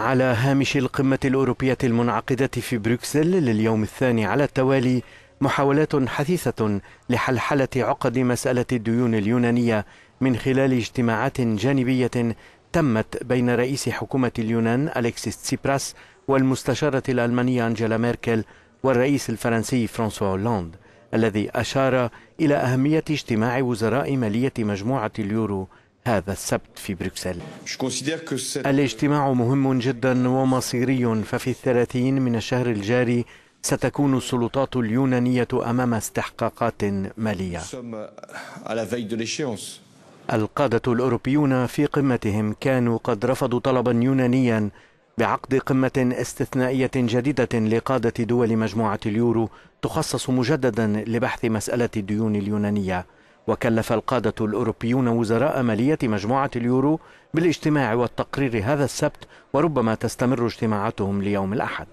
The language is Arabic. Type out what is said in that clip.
على هامش القمة الأوروبية المنعقدة في بروكسل لليوم الثاني على التوالي محاولات حثيثة لحلحلة عقد مسألة الديون اليونانية من خلال اجتماعات جانبية تمت بين رئيس حكومة اليونان أليكسيس تسيبراس والمستشارة الألمانية أنجيلا ميركل والرئيس الفرنسي فرانسوا هولاند الذي أشار إلى أهمية اجتماع وزراء مالية مجموعة اليورو هذا السبت في بروكسل الاجتماع مهم جدا ومصيري ففي الثلاثين من الشهر الجاري ستكون السلطات اليونانية أمام استحقاقات مالية القادة الأوروبيون في قمتهم كانوا قد رفضوا طلبا يونانيا بعقد قمة استثنائية جديدة لقادة دول مجموعة اليورو تخصص مجددا لبحث مسألة الديون اليونانية وكلف القادة الأوروبيون وزراء مالية مجموعة اليورو بالاجتماع والتقرير هذا السبت وربما تستمر اجتماعاتهم ليوم الأحد